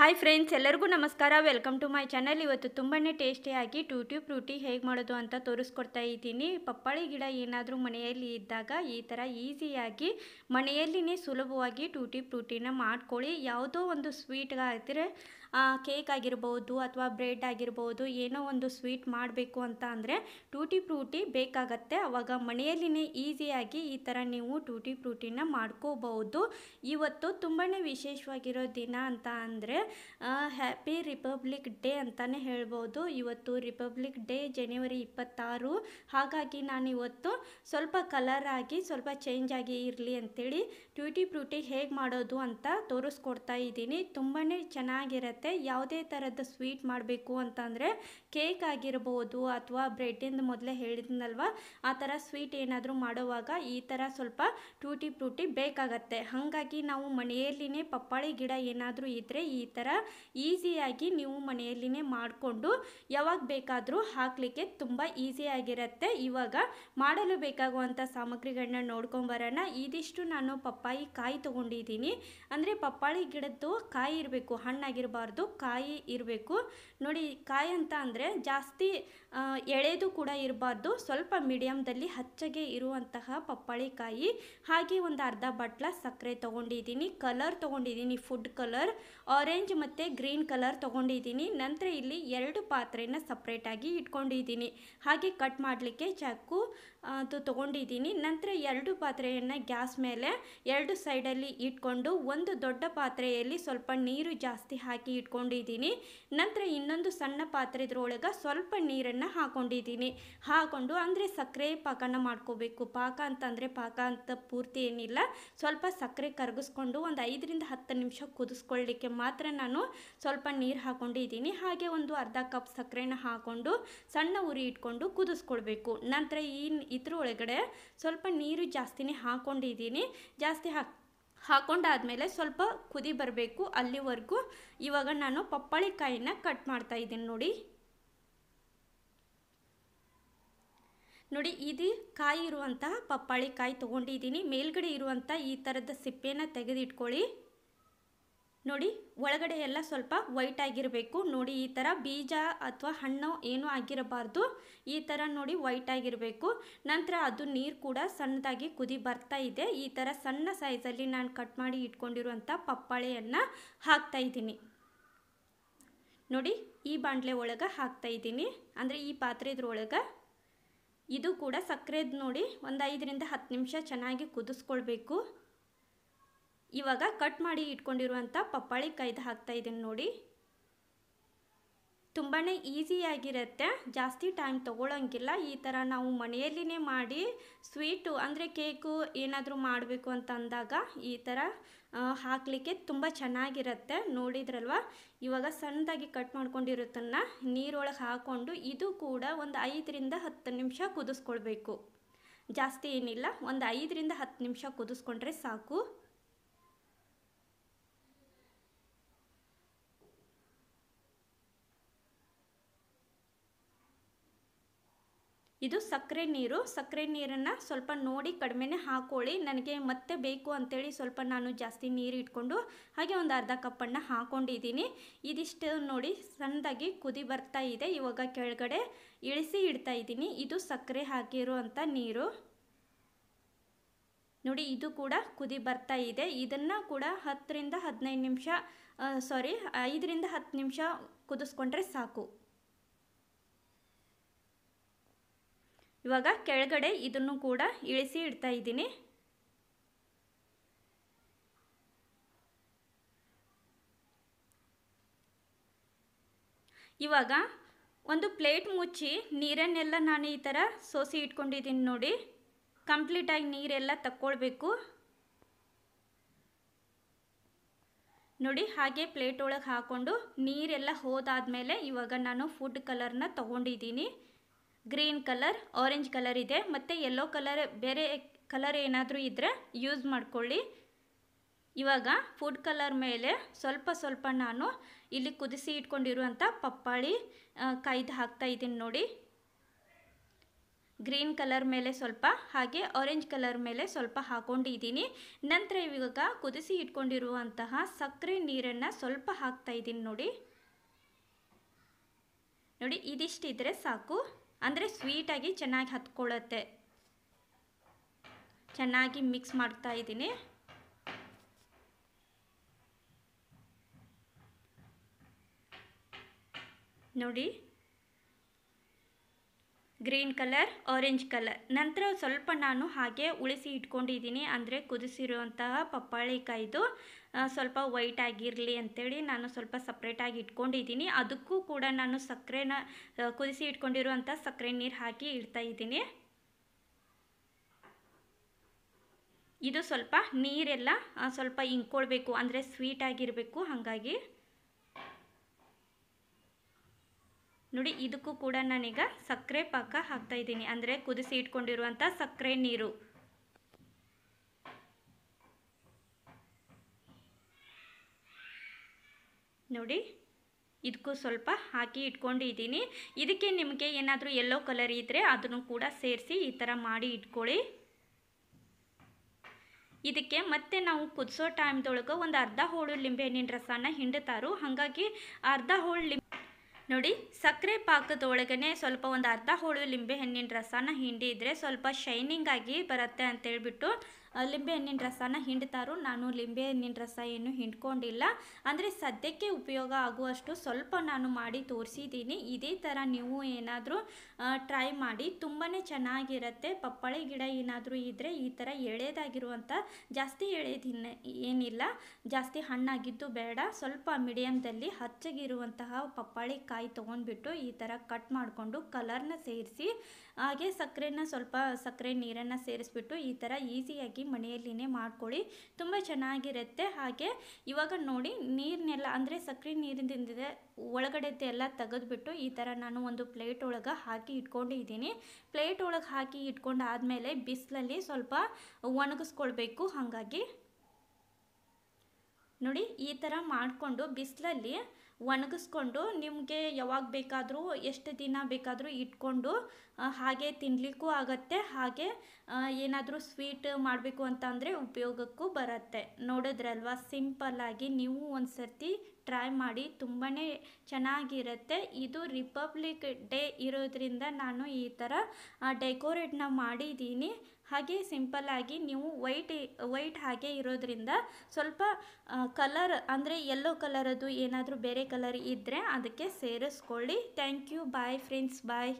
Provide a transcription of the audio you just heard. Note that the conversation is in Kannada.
ಹಾಯ್ ಫ್ರೆಂಡ್ಸ್ ಎಲ್ಲರಿಗೂ ನಮಸ್ಕಾರ ವೆಲ್ಕಮ್ ಟು ಮೈ ಚಾನಲ್ ಇವತ್ತು ತುಂಬಾ ಟೇಸ್ಟಿಯಾಗಿ ಟೂಟಿ ಫ್ರೂಟಿ ಹೇಗೆ ಮಾಡೋದು ಅಂತ ತೋರಿಸ್ಕೊಡ್ತಾ ಇದ್ದೀನಿ ಪಪ್ಪಾಳಿ ಗಿಡ ಏನಾದರೂ ಮನೆಯಲ್ಲಿ ಇದ್ದಾಗ ಈ ಥರ ಈಸಿಯಾಗಿ ಮನೆಯಲ್ಲಿನೇ ಸುಲಭವಾಗಿ ಟೂಟಿ ಫ್ರೂಟಿನ ಮಾಡ್ಕೊಳ್ಳಿ ಯಾವುದೋ ಒಂದು ಸ್ವೀಟ್ಗಾದರೆ ಕೇಕ್ ಆಗಿರ್ಬೋದು ಅಥವಾ ಬ್ರೆಡ್ ಆಗಿರ್ಬೋದು ಏನೋ ಒಂದು ಸ್ವೀಟ್ ಮಾಡಬೇಕು ಅಂತ ಅಂದರೆ ಟೂಟಿ ಫ್ರೂಟಿ ಬೇಕಾಗತ್ತೆ ಅವಾಗ ಮನೆಯಲ್ಲಿನೇ ಈಸಿಯಾಗಿ ಈ ಥರ ನೀವು ಟೂಟಿ ಫ್ರೂಟಿನ ಮಾಡ್ಕೋಬಹುದು ಇವತ್ತು ತುಂಬಾ ವಿಶೇಷವಾಗಿರೋ ದಿನ ಅಂತ ಅಂದರೆ ಹ್ಯಾಪಿ ರಿಪಬ್ಲಿಕ್ ಡೇ ಅಂತಲೇ ಹೇಳ್ಬೋದು ಇವತ್ತು ರಿಪಬ್ಲಿಕ್ ಡೇ ಜನವರಿ ಇಪ್ಪತ್ತಾರು ಹಾಗಾಗಿ ನಾನು ಇವತ್ತು ಸ್ವಲ್ಪ ಕಲರ್ ಆಗಿ ಸ್ವಲ್ಪ ಚೇಂಜ್ ಆಗಿ ಇರಲಿ ಅಂತೇಳಿ ಟ್ಯೂಟಿ ಪ್ರೂಟಿ ಹೇಗೆ ಮಾಡೋದು ಅಂತ ತೋರಿಸ್ಕೊಡ್ತಾ ಇದ್ದೀನಿ ತುಂಬಾ ಚೆನ್ನಾಗಿರುತ್ತೆ ಯಾವುದೇ ಥರದ ಸ್ವೀಟ್ ಮಾಡಬೇಕು ಅಂತಂದರೆ ಕೇಕ್ ಆಗಿರ್ಬೋದು ಅಥವಾ ಬ್ರೆಡ್ಡಿಂದ ಮೊದಲೇ ಹೇಳಿದ್ನಲ್ವ ಆ ಥರ ಸ್ವೀಟ್ ಏನಾದರೂ ಮಾಡುವಾಗ ಈ ಥರ ಸ್ವಲ್ಪ ಟ್ಯೂಟಿ ಪ್ರೂಟಿ ಬೇಕಾಗತ್ತೆ ಹಾಗಾಗಿ ನಾವು ಮನೆಯಲ್ಲಿನೇ ಪಪ್ಪಾಳಿ ಗಿಡ ಏನಾದರೂ ಇದ್ದರೆ ಈ ಥರ ಈಸಿಯಾಗಿ ನೀವು ಮನೆಯಲ್ಲಿನೇ ಮಾಡಿಕೊಂಡು ಯಾವಾಗ ಬೇಕಾದರೂ ಹಾಕಲಿಕ್ಕೆ ತುಂಬ ಈಸಿಯಾಗಿರುತ್ತೆ ಇವಾಗ ಮಾಡಲು ಬೇಕಾಗುವಂಥ ಸಾಮಗ್ರಿಗಳನ್ನ ನೋಡ್ಕೊಂಬರೋಣ ಇದಿಷ್ಟು ನಾನು ಪಪ್ಪಾಯಿ ಕಾಯಿ ತೊಗೊಂಡಿದ್ದೀನಿ ಅಂದರೆ ಪಪ್ಪಾಳಿ ಗಿಡದ್ದು ಕಾಯಿ ಇರಬೇಕು ಹಣ್ಣಾಗಿರಬಾರ್ದು ಕಾಯಿ ಇರಬೇಕು ನೋಡಿ ಕಾಯಿ ಅಂತ ಅಂದರೆ ಜಾಸ್ತಿ ಎಳೆದು ಕೂಡ ಇರಬಾರ್ದು ಸ್ವಲ್ಪ ಮೀಡಿಯಮ್ದಲ್ಲಿ ಹಚ್ಚಗೆ ಇರುವಂತಹ ಪಪ್ಪಾಳಿ ಕಾಯಿ ಹಾಗೆ ಒಂದು ಅರ್ಧ ಬಟ್ಲ ಸಕ್ಕರೆ ತೊಗೊಂಡಿದ್ದೀನಿ ಕಲರ್ ತೊಗೊಂಡಿದ್ದೀನಿ ಫುಡ್ ಕಲರ್ ಆರೆಂಜ್ ಆರೆಂಜ್ ಮತ್ತು ಗ್ರೀನ್ ಕಲರ್ ತೊಗೊಂಡಿದ್ದೀನಿ ನಂತರ ಇಲ್ಲಿ ಎರಡು ಪಾತ್ರೆನ ಸಪ್ರೇಟಾಗಿ ಇಟ್ಕೊಂಡಿದ್ದೀನಿ ಹಾಗೆ ಕಟ್ ಮಾಡಲಿಕ್ಕೆ ಚಾಕು ಅದು ತೊಗೊಂಡಿದ್ದೀನಿ ನಂತರ ಎರಡು ಪಾತ್ರೆಯನ್ನು ಗ್ಯಾಸ್ ಮೇಲೆ ಎರಡು ಸೈಡಲ್ಲಿ ಇಟ್ಕೊಂಡು ಒಂದು ದೊಡ್ಡ ಪಾತ್ರೆಯಲ್ಲಿ ಸ್ವಲ್ಪ ನೀರು ಜಾಸ್ತಿ ಹಾಕಿ ಇಟ್ಕೊಂಡಿದ್ದೀನಿ ನಂತರ ಇನ್ನೊಂದು ಸಣ್ಣ ಪಾತ್ರೆದ್ರೊಳಗೆ ಸ್ವಲ್ಪ ನೀರನ್ನು ಹಾಕೊಂಡಿದ್ದೀನಿ ಹಾಕೊಂಡು ಅಂದರೆ ಸಕ್ಕರೆ ಪಾಕನ ಮಾಡ್ಕೋಬೇಕು ಪಾಕ ಅಂತಂದರೆ ಪಾಕ ಅಂತ ಪೂರ್ತಿ ಏನಿಲ್ಲ ಸ್ವಲ್ಪ ಸಕ್ಕರೆ ಕರಗಿಸ್ಕೊಂಡು ಒಂದು ಐದರಿಂದ ಹತ್ತು ನಿಮಿಷ ಕುದಿಸ್ಕೊಳ್ಳಿಕ್ಕೆ ಮಾತ್ರ ನಾನು ಸ್ವಲ್ಪ ನೀರು ಹಾಕೊಂಡಿದ್ದೀನಿ ಹಾಗೆ ಒಂದು ಅರ್ಧ ಕಪ್ ಸಕ್ಕರೆನ ಹಾಕೊಂಡು ಸಣ್ಣ ಉರಿ ಇಟ್ಕೊಂಡು ಕುದಿಸ್ಕೊಳ್ಬೇಕು ನಂತರ ಈ ಇದ್ರ ಒಳಗಡೆ ಸ್ವಲ್ಪ ನೀರು ಜಾಸ್ತಿನೇ ಹಾಕೊಂಡಿದ್ದೀನಿ ಜಾಸ್ತಿ ಹಾಕಿ ಹಾಕೊಂಡಾದಮೇಲೆ ಸ್ವಲ್ಪ ಕುದಿ ಬರಬೇಕು ಅಲ್ಲಿವರೆಗೂ ಇವಾಗ ನಾನು ಪಪ್ಪಾಳಿಕಾಯಿನ ಕಟ್ ಮಾಡ್ತಾ ಇದ್ದೀನಿ ನೋಡಿ ನೋಡಿ ಇದು ಕಾಯಿ ಇರುವಂತಹ ಪಪ್ಪಾಳಿಕಾಯಿ ತೊಗೊಂಡಿದ್ದೀನಿ ಮೇಲ್ಗಡೆ ಇರುವಂಥ ಈ ಥರದ ಸಿಪ್ಪೆನ ತೆಗೆದಿಟ್ಕೊಳ್ಳಿ ನೋಡಿ ಒಳಗಡೆ ಎಲ್ಲ ಸ್ವಲ್ಪ ವೈಟ್ ಆಗಿರಬೇಕು ನೋಡಿ ಈ ಥರ ಬೀಜ ಅಥವಾ ಹಣ್ಣು ಏನೂ ಆಗಿರಬಾರ್ದು ಈ ಥರ ನೋಡಿ ವೈಟ್ ಆಗಿರಬೇಕು ನಂತರ ಅದು ನೀರು ಕೂಡ ಸಣ್ಣದಾಗಿ ಕುದಿ ಬರ್ತಾ ಇದೆ ಈ ಥರ ಸಣ್ಣ ಸೈಜಲ್ಲಿ ನಾನು ಕಟ್ ಮಾಡಿ ಇಟ್ಕೊಂಡಿರುವಂಥ ಪಪ್ಪಾಳೆಯನ್ನು ಹಾಕ್ತಾ ಇದ್ದೀನಿ ನೋಡಿ ಈ ಬಾಂಡ್ಲೆ ಒಳಗೆ ಹಾಕ್ತಾ ಇದ್ದೀನಿ ಅಂದರೆ ಈ ಪಾತ್ರೆದ್ರೊಳಗೆ ಇದು ಕೂಡ ಸಕ್ಕರೆದು ನೋಡಿ ಒಂದು ಐದರಿಂದ ಹತ್ತು ನಿಮಿಷ ಚೆನ್ನಾಗಿ ಕುದಿಸ್ಕೊಳ್ಬೇಕು ಇವಾಗ ಕಟ್ ಮಾಡಿ ಇಟ್ಕೊಂಡಿರುವಂಥ ಪಪ್ಪಾಳಿ ಕೈದು ಹಾಕ್ತಾ ಇದ್ದೀನಿ ನೋಡಿ ತುಂಬಾ ಈಸಿಯಾಗಿರುತ್ತೆ ಜಾಸ್ತಿ ಟೈಮ್ ತೊಗೊಳಂಗಿಲ್ಲ ಈ ಥರ ನಾವು ಮನೆಯಲ್ಲಿನೇ ಮಾಡಿ ಸ್ವೀಟು ಅಂದರೆ ಕೇಕು ಏನಾದರೂ ಮಾಡಬೇಕು ಅಂತ ಅಂದಾಗ ಈ ಥರ ಹಾಕಲಿಕ್ಕೆ ತುಂಬ ಚೆನ್ನಾಗಿರುತ್ತೆ ನೋಡಿದ್ರಲ್ವ ಇವಾಗ ಸಣ್ಣದಾಗಿ ಕಟ್ ಮಾಡ್ಕೊಂಡಿರೋದನ್ನು ನೀರೊಳಗೆ ಹಾಕ್ಕೊಂಡು ಇದು ಕೂಡ ಒಂದು ಐದರಿಂದ ಹತ್ತು ನಿಮಿಷ ಕುದಿಸ್ಕೊಳ್ಬೇಕು ಜಾಸ್ತಿ ಏನಿಲ್ಲ ಒಂದು ಐದರಿಂದ ಹತ್ತು ನಿಮಿಷ ಕುದಿಸ್ಕೊಂಡ್ರೆ ಸಾಕು ಇದು ಸಕ್ಕರೆ ನೀರು ಸಕ್ಕರೆ ನೀರನ್ನು ಸ್ವಲ್ಪ ನೋಡಿ ಕಡಿಮೆನೇ ಹಾಕೊಳ್ಳಿ ನನಗೆ ಮತ್ತೆ ಬೇಕು ಅಂತೇಳಿ ಸ್ವಲ್ಪ ನಾನು ಜಾಸ್ತಿ ನೀರು ಇಟ್ಕೊಂಡು ಹಾಗೆ ಒಂದು ಅರ್ಧ ಕಪ್ಪನ್ನು ಹಾಕ್ಕೊಂಡಿದ್ದೀನಿ ಇದಿಷ್ಟು ನೋಡಿ ಸಣ್ಣದಾಗಿ ಕುದಿ ಬರ್ತಾ ಇದೆ ಇವಾಗ ಕೆಳಗಡೆ ಇಳಿಸಿ ಇಡ್ತಾ ಇದ್ದೀನಿ ಇದು ಸಕ್ಕರೆ ಹಾಕಿರುವಂಥ ನೀರು ನೋಡಿ ಇದು ಕೂಡ ಕುದಿ ಬರ್ತಾ ಇದೆ ಇದನ್ನು ಕೂಡ ಹತ್ತರಿಂದ ಹದಿನೈದು ನಿಮಿಷ ಸಾರಿ ಐದರಿಂದ ಹತ್ತು ನಿಮಿಷ ಕುದಿಸ್ಕೊಂಡ್ರೆ ಸಾಕು ಇವಾಗ ಕೆಳಗಡೆ ಇದನ್ನು ಕೂಡ ಇಳಿಸಿ ಇಡ್ತಾ ಇದ್ದೀನಿ ಇವಾಗ ಒಂದು ಪ್ಲೇಟ್ ಮುಚ್ಚಿ ನೀರನ್ನೆಲ್ಲ ನಾನು ಈ ಥರ ಸೋಸಿ ಇಟ್ಕೊಂಡಿದ್ದೀನಿ ನೋಡಿ ಕಂಪ್ಲೀಟಾಗಿ ನೀರೆಲ್ಲ ತಕ್ಕೊಳ್ಬೇಕು ನೋಡಿ ಹಾಗೆ ಪ್ಲೇಟ್ ಒಳಗೆ ಹಾಕ್ಕೊಂಡು ನೀರೆಲ್ಲ ಹೋದಾದ ಮೇಲೆ ಇವಾಗ ನಾನು ಫುಡ್ ಕಲರ್ನ ತೊಗೊಂಡಿದ್ದೀನಿ ಗ್ರೀನ್ ಕಲರ್ ಆರೆಂಜ್ ಕಲರ್ ಇದೆ ಮತ್ತು ಯೆಲ್ಲೋ ಕಲರ್ ಬೇರೆ ಕಲರ್ ಏನಾದರೂ ಇದ್ದರೆ ಯೂಸ್ ಮಾಡ್ಕೊಳ್ಳಿ ಇವಾಗ ಫುಡ್ ಕಲರ್ ಮೇಲೆ ಸ್ವಲ್ಪ ಸ್ವಲ್ಪ ನಾನು ಇಲ್ಲಿ ಕುದಿಸಿ ಇಟ್ಕೊಂಡಿರುವಂಥ ಪಪ್ಪಾಳಿ ಕಾಯ್ದು ಹಾಕ್ತಾ ಇದ್ದೀನಿ ನೋಡಿ ಗ್ರೀನ್ ಕಲರ್ ಮೇಲೆ ಸ್ವಲ್ಪ ಹಾಗೆ ಆರೆಂಜ್ ಕಲರ್ ಮೇಲೆ ಸ್ವಲ್ಪ ಹಾಕೊಂಡಿದ್ದೀನಿ ನಂತರ ಇವಾಗ ಕುದಿಸಿ ಇಟ್ಕೊಂಡಿರುವಂತಹ ಸಕ್ಕರೆ ನೀರನ್ನು ಸ್ವಲ್ಪ ಹಾಕ್ತಾ ಇದ್ದೀನಿ ನೋಡಿ ನೋಡಿ ಇದಿಷ್ಟಿದ್ರೆ ಸಾಕು ಅಂದರೆ ಸ್ವೀಟಾಗಿ ಚೆನ್ನಾಗಿ ಹತ್ಕೊಳ್ಳುತ್ತೆ ಚೆನ್ನಾಗಿ ಮಿಕ್ಸ್ ಮಾಡ್ತಾ ಇದ್ದೀನಿ ನೋಡಿ ಗ್ರೀನ್ ಕಲರ್ ಆರೆಂಜ್ ಕಲರ್ ನಂತರ ಸ್ವಲ್ಪ ನಾನು ಹಾಗೆ ಉಳಿಸಿ ಇಟ್ಕೊಂಡಿದ್ದೀನಿ ಅಂದರೆ ಕುದಿಸಿರುವಂತಹ ಪಪ್ಪಾಳಿಕಾಯ್ದು ಸ್ವಲ್ಪ ವೈಟ್ ಆಗಿರಲಿ ಅಂತೇಳಿ ನಾನು ಸ್ವಲ್ಪ ಸಪ್ರೇಟಾಗಿ ಇಟ್ಕೊಂಡಿದ್ದೀನಿ ಅದಕ್ಕೂ ಕೂಡ ನಾನು ಸಕ್ಕರೆನ ಕುದಿಸಿ ಇಟ್ಕೊಂಡಿರುವಂಥ ಸಕ್ಕರೆ ನೀರು ಹಾಕಿ ಇಡ್ತಾ ಇದ್ದೀನಿ ಇದು ಸ್ವಲ್ಪ ನೀರೆಲ್ಲ ಸ್ವಲ್ಪ ಇಂಕೊಳ್ಬೇಕು ಅಂದರೆ ಸ್ವೀಟ್ ಆಗಿರಬೇಕು ಹಾಗಾಗಿ ನೋಡಿ ಇದಕ್ಕೂ ಕೂಡ ನಾನೀಗ ಸಕ್ಕರೆ ಪಾಕ ಹಾಕ್ತಾ ಇದ್ದೀನಿ ಅಂದರೆ ಕುದಿಸಿ ಇಟ್ಕೊಂಡಿರುವಂಥ ಸಕ್ಕರೆ ನೀರು ನೋಡಿ ಇದಕ್ಕೂ ಸ್ವಲ್ಪ ಹಾಕಿ ಇಟ್ಕೊಂಡಿದ್ದೀನಿ ಇದಕ್ಕೆ ನಿಮಗೆ ಏನಾದರೂ ಯೆಲ್ಲೋ ಕಲರ್ ಇದ್ದರೆ ಅದನ್ನು ಕೂಡ ಸೇರಿಸಿ ಈ ಥರ ಮಾಡಿ ಇಟ್ಕೊಳ್ಳಿ ಇದಕ್ಕೆ ಮತ್ತೆ ನಾವು ಕುದಿಸೋ ಟೈಮ್ದೊಳಗೆ ಒಂದು ಅರ್ಧ ಹೋಳು ಲಿಂಬೆಹಣ್ಣಿನ ರಸನ ಹಿಂಡುತ್ತಾರೋ ಹಾಗಾಗಿ ಅರ್ಧ ಹೋಳು ಲಿಂಬೆ ನೋಡಿ ಸಕ್ಕರೆ ಪಾಕದೊಳಗೇ ಸ್ವಲ್ಪ ಒಂದು ಅರ್ಧ ಹೋಳು ಲಿಂಬೆಹಣ್ಣಿನ ರಸನ ಹಿಂಡಿ ಸ್ವಲ್ಪ ಶೈನಿಂಗ್ ಆಗಿ ಬರುತ್ತೆ ಅಂತ ಹೇಳ್ಬಿಟ್ಟು ಲಿಂಬೆ ಹಣ್ಣಿನ ರಸನ ಹಿಂಡ್ತಾರೋ ನಾನು ಲಿಂಬೆಹಣ್ಣಿನ ರಸ ಏನು ಹಿಂಡ್ಕೊಂಡಿಲ್ಲ ಅಂದರೆ ಸದ್ಯಕ್ಕೆ ಉಪಯೋಗ ಆಗುವಷ್ಟು ಸ್ವಲ್ಪ ನಾನು ಮಾಡಿ ತೋರಿಸಿದ್ದೀನಿ ಇದೇ ಥರ ನೀವು ಏನಾದರೂ ಟ್ರೈ ಮಾಡಿ ತುಂಬಾ ಚೆನ್ನಾಗಿರುತ್ತೆ ಪಪ್ಪಾಳಿ ಗಿಡ ಏನಾದರೂ ಇದ್ದರೆ ಈ ಥರ ಎಳೆದಾಗಿರುವಂಥ ಜಾಸ್ತಿ ಎಳೆದಿನ್ನ ಏನಿಲ್ಲ ಜಾಸ್ತಿ ಹಣ್ಣಾಗಿದ್ದು ಬೇಡ ಸ್ವಲ್ಪ ಮೀಡಿಯಮ್ದಲ್ಲಿ ಹಚ್ಚಗಿರುವಂತಹ ಪಪ್ಪಾಳಿ ಕಾಯಿ ತೊಗೊಂಡ್ಬಿಟ್ಟು ಈ ಥರ ಕಟ್ ಮಾಡಿಕೊಂಡು ಕಲರ್ನ ಸೇರಿಸಿ ಹಾಗೆ ಸಕ್ಕರೆನ ಸ್ವಲ್ಪ ಸಕ್ಕರೆ ನೀರನ್ನು ಸೇರಿಸ್ಬಿಟ್ಟು ಈ ಥರ ಈಸಿಯಾಗಿ ಮನೆಯಲ್ಲಿನೇ ಮಾಡ್ಕೊಳ್ಳಿ ತುಂಬ ಚೆನ್ನಾಗಿರುತ್ತೆ ಹಾಗೆ ಇವಾಗ ನೋಡಿ ನೀರನ್ನೆಲ್ಲ ಅಂದರೆ ಸಕ್ಕರೆ ನೀರಿನಿಂದ ಒಳಗಡೆದ್ದೆಲ್ಲ ಎಲ್ಲ ತೆಗೆದುಬಿಟ್ಟು ಈ ಥರ ನಾನು ಒಂದು ಪ್ಲೇಟ್ ಒಳಗೆ ಹಾಕಿ ಇಟ್ಕೊಂಡಿದ್ದೀನಿ ಪ್ಲೇಟ್ ಒಳಗೆ ಹಾಕಿ ಇಟ್ಕೊಂಡು ಆದಮೇಲೆ ಬಿಸಿಲಲ್ಲಿ ಸ್ವಲ್ಪ ಒಣಗಿಸ್ಕೊಳ್ಬೇಕು ಹಾಗಾಗಿ ನೋಡಿ ಈ ಥರ ಮಾಡಿಕೊಂಡು ಬಿಸಿಲಲ್ಲಿ ಒಣಗಿಸ್ಕೊಂಡು ನಿಮಗೆ ಯಾವಾಗ ಬೇಕಾದರೂ ಎಷ್ಟು ದಿನ ಬೇಕಾದರೂ ಇಟ್ಕೊಂಡು ಹಾಗೆ ತಿನ್ನಲಿಕ್ಕೂ ಆಗತ್ತೆ ಹಾಗೆ ಏನಾದರೂ ಸ್ವೀಟ್ ಮಾಡಬೇಕು ಅಂತಂದರೆ ಉಪಯೋಗಕ್ಕೂ ಬರುತ್ತೆ ನೋಡಿದ್ರಲ್ವಾ ಸಿಂಪಲ್ಲಾಗಿ ನೀವು ಒಂದು ಸರ್ತಿ ಟ್ರೈ ಮಾಡಿ ತುಂಬಾ ಚೆನ್ನಾಗಿರುತ್ತೆ ಇದು ರಿಪಬ್ಲಿಕ್ ಡೇ ಇರೋದ್ರಿಂದ ನಾನು ಈ ಥರ ಡೆಕೋರೇಟ್ನ ಮಾಡಿದ್ದೀನಿ ಹಾಗೆ ಸಿಂಪಲ್ಲಾಗಿ ನೀವು ವೈಟ್ ವೈಟ್ ಹಾಗೆ ಇರೋದ್ರಿಂದ ಸ್ವಲ್ಪ ಕಲರ್ ಅಂದರೆ ಯೆಲ್ಲೋ ಕಲರದು ಏನಾದರೂ ಬೇರೆ ಕಲರ್ ಇದ್ದರೆ ಅದಕ್ಕೆ ಸೇರಿಸ್ಕೊಳ್ಳಿ thank you bye friends bye